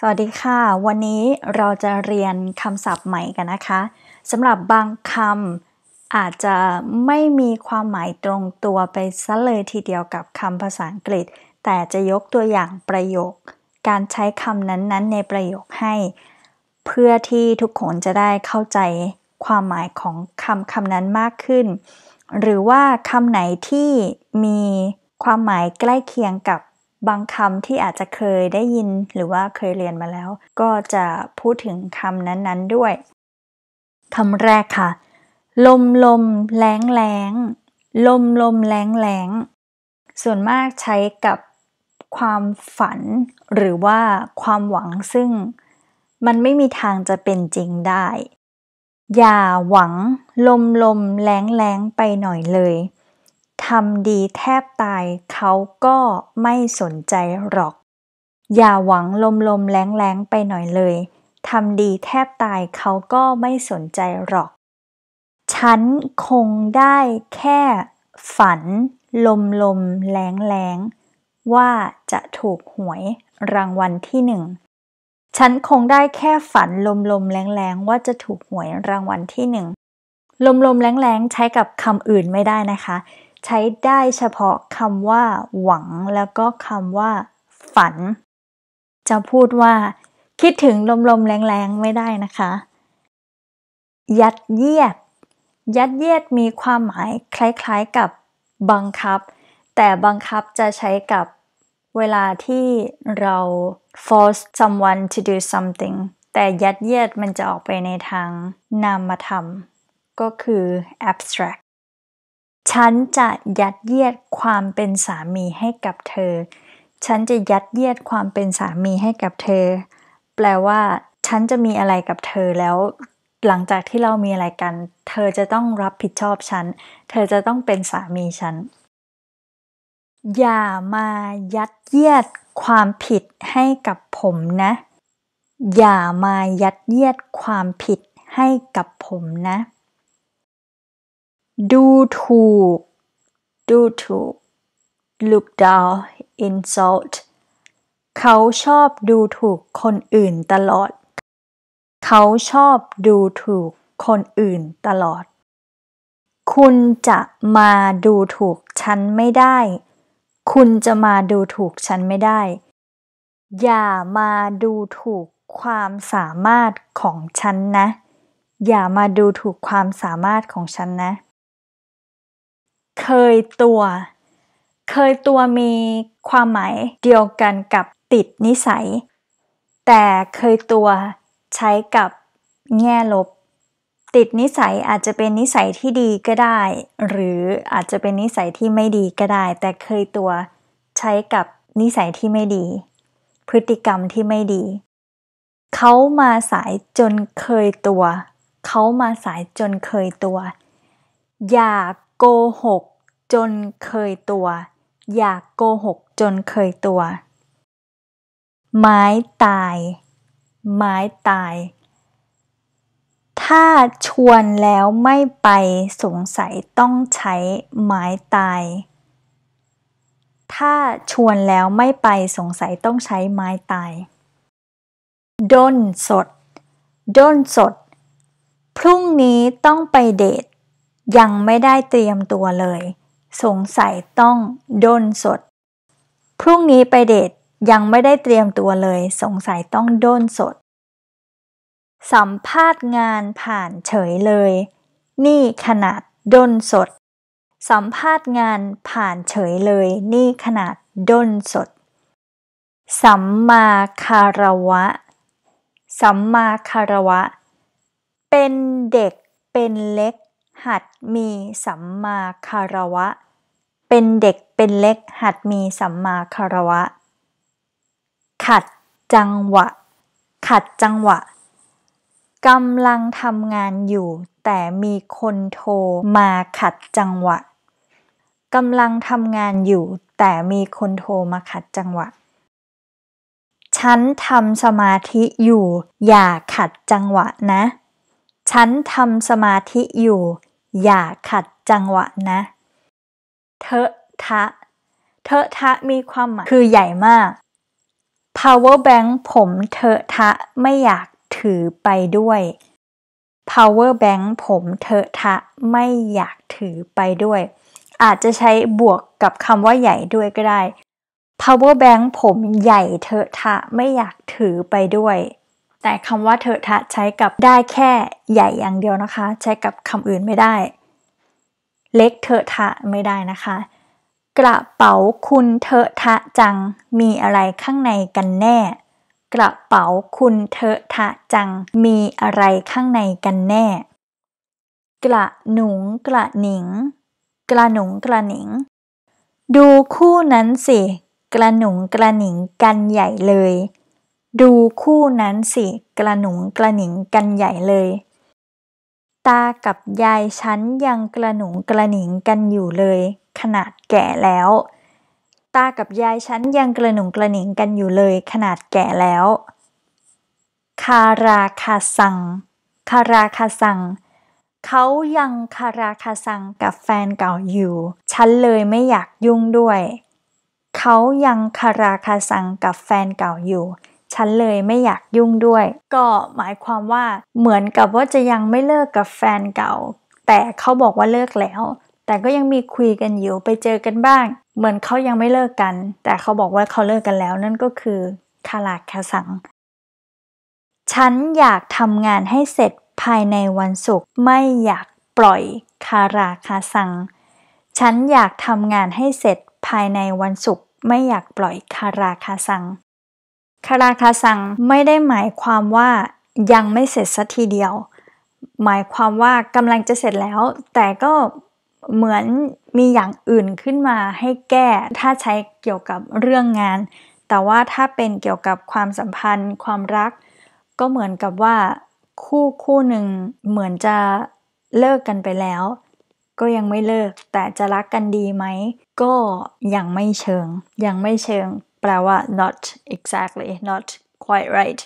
สวัสดีค่ะวันนี้เราจะเรียนคำศัพท์ใหม่กันนะคะสำหรับบางคำอาจจะไม่มีความหมายตรงตัวไปซะเลยทีเดียวกับคำภาษาอังกฤษ แต่จะยกตัวอย่างประโยค การใช้คำนั้นๆ ในประโยคให้ เพื่อที่ทุกคนจะได้เข้าใจความหมายของคำคำนั้นมากขึ้น หรือว่าคำไหนที่มีความหมายใกล้เคียงกับบางคำที่อาจจะเคยได้ยินหรือว่าเคยเรียนมาแล้ว ก็จะพูดถึงคำนั้นๆด้วยคำแรกค่ะ ลมลมแรงแรงลมลมแรงแรงส่วนมากใช้กับความฝัน หรือว่าความหวังซึ่ง มันไม่มีทางจะเป็นจริงได้ อย่าหวัง ลมลมแรงแรงไปหน่อยเลยทำดีแทบตายเขาก็ไม่สนใจหรอก อย่าหวังลมๆแรงๆไปหน่อยเลย ทำดีแทบตายเขาก็ไม่สนใจหรอก ฉันคงได้แค่ ฝัน ลมลมแรงแรงว่าจะถูกหวยรางวัลที่หนึ่ง ฉันคงได้แค่ฝันลมลมแรงแรงว่าจะถูกหวยรางวัลที่หนึ่ง ลมลมแรงแรงใช้กับคำอื่นไม่ได้นะคะใช้ได้เฉพาะคำว่า หวัง แล้วก็คำว่าฝัน จะพูดว่าคิดถึงลมๆแรงๆ ไม่ได้นะคะ ยัดเยียด ยัดเยียดมีความหมายคล้ายๆกับบังคับ แต่บังคับจะใช้กับเวลาที่เรา force someone to do something แต่ยัดเยียดมันจะออกไปในทางนามธรรมก็คือ abstract ฉันจะยัดเยียดความเป็นสามีให้กับเธอ ฉันจะยัดเยียดความเป็นสามีให้กับเธอ แปลว่าฉันจะมีอะไรกับเธอแล้ว หลังจากที่เรามีอะไรกัน เธอจะต้องรับผิดชอบฉัน เธอจะต้องเป็นสามีฉัน อย่ามายัดเยียดความผิดให้กับผม นะ อย่ามายัดเยียดความผิดให้กับผมนะดูถูก ดูถูก look down insult เขาชอบดูถูกคนอื่นตลอด เขาชอบดูถูกคนอื่นตลอด คุณจะมาดูถูกฉันไม่ได้ คุณจะมาดูถูกฉันไม่ได้ อย่ามาดูถูกความสามารถของฉันนะ อย่ามาดูถูกความสามารถของฉันนะเคยตัว เคยตัวมีความหมายเดียวกันกับติดนิสัย แต่เคยตัวใช้กับแง่ลบ ติดนิสัยอาจจะเป็นนิสัยที่ดีก็ได้ หรืออาจจะเป็นนิสัยที่ไม่ดีก็ได้ แต่เคยตัวใช้กับนิสัยที่ไม่ดี พฤติกรรมที่ไม่ดีเขามาสายจนเคยตัวเขามาสายจนเคยตัว อย่าโกหกจนเคยตัว อย่ากโกหกจนเคยตัว ไม้ตาย ไม้ตาย ถ้าชวนแล้วไม่ไปสงสัยต้องใช้ไม้ตาย ถ้าชวนแล้วไม่ไปสงสัยต้องใช้ไม้ตายด้นสดด้นสด พรุ่งนี้ต้องไปเดทยังไม่ได้เตรียมตัวเลย สงสัยต้องด้นสด พรุ่งนี้ไปเดทยังไม่ได้เตรียมตัวเลย สงสัยต้องด้นสด สัมภาษณ์งานผ่านเฉยเลย นี่ขนาดด้นสด สัมภาษณ์งานผ่านเฉยเลย นี่ขนาดด้นสด สัมมาคารวะ สัมมาคารวะ เป็นเด็กเป็นเล็กหัดมีสัมมาคารวะ เป็นเด็กเป็นเล็กหัดมีสัมมาคารวะ ขัดจังหวะ ขัดจังหวะกำลังทำงานอยู่แต่มีคนโทรมาขัดจังหวะกำลังทำงานอยู่แต่มีคนโทรมาขัดจังหวะ ฉันทำสมาธิอยู่อย่าขัดจังหวะนะ ฉันทำสมาธิอยู่อย่าขัดจังหวะนะเทอะทะเทอะทะมีความหมายคือใหญ่มาก power bank ผมเทอะทะไม่อยากถือไปด้วย power bank ผมเทอะทะ ไม่อยากถือไปด้วย อาจจะใช้บวกกับคำว่าใหญ่ด้วยก็ได้ power bank ผมใหญ่เทอะทะไม่อยากถือไปด้วยแต่คำว่าเถอะทะใช้กับได้แค่ใหญ่อย่างเดียวนะคะ ใช้กับคำอื่นไม่ได้ เล็กเถอะทะไม่ได้นะคะ กระเป๋าคุณเถอะทะจังมีอะไรข้างในกันแน่ กระเป๋าคุณเถอะทะจังมีอะไรข้างในกันแน่ กระหนุงกระหนิงกระหนุงกระหนิง ดูคู่นั้นสิกระหนุงกระหนิงกันใหญ่เลยดูคู่นั้นสิกระหนุงกระหนิงกันใหญ่เลย ตากับยายฉันยังกระหนุงกระหนิงกันอยู่เลย ขนาดแก่แล้ว ตากับยายฉันยังกระหนุงกระหนิงกันอยู่เลยขนาดแก่แล้ว คาราคาสังคาราคาสังเขายังคาราคาสังกับแฟนเก่าอยู่ ฉันเลยไม่อยากยุ่งด้วย เขายังคาราคาสังกับแฟนเก่าอยู่ฉันเลยไม่อยากยุ่งด้วย ก็หมายความว่าเหมือนกับว่าจะยังไม่เลิกกับแฟนเก่า แต่เขาบอกว่าเลิกแล้ว แต่ก็ยังมีคุยกันอยู่ไปเจอกันบ้าง เหมือนเขายังไม่เลิกกัน แต่เขาบอกว่าเขาเลิกกันแล้ว นั่นก็คือคาลาคาสัง ฉันอยากทำงานให้เสร็จภายในวันศุกร์ไม่อยากปล่อยคาราคาสัง ฉันอยากทำงานให้เสร็จภายในวันศุกร์ไม่อยากปล่อยคาราคาสังคาราคาซังไม่ได้หมายความว่ายังไม่เสร็จสัทีเดียว หมายความว่ากำลังจะเสร็จแล้ว แต่ก็เหมือนมีอย่างอื่นขึ้นมาให้แก้ถ้าใช้เกี่ยวกับเรื่องงาน แต่ว่าถ้าเป็นเกี่ยวกับความสัมพันธ์ ความรัก ก็เหมือนกับว่าคู่คู่หนึ่งเหมือนจะเลิกกันไปแล้ว ก็ยังไม่เลิกแต่จะรักกันดีไหม ก็ยังไม่เชิง ยังไม่เชิงแปลว่า not exactly not quite right